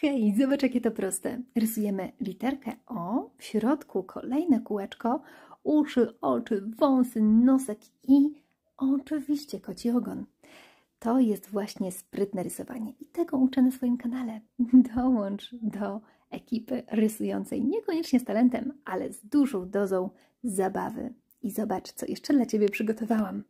Hej, zobacz jakie to proste. Rysujemy literkę O, w środku kolejne kółeczko, uszy, oczy, wąsy, nosek i oczywiście koci ogon. To jest właśnie sprytne rysowanie i tego uczę na swoim kanale. Dołącz do ekipy rysującej niekoniecznie z talentem, ale z dużą dozą zabawy i zobacz, co jeszcze dla Ciebie przygotowałam.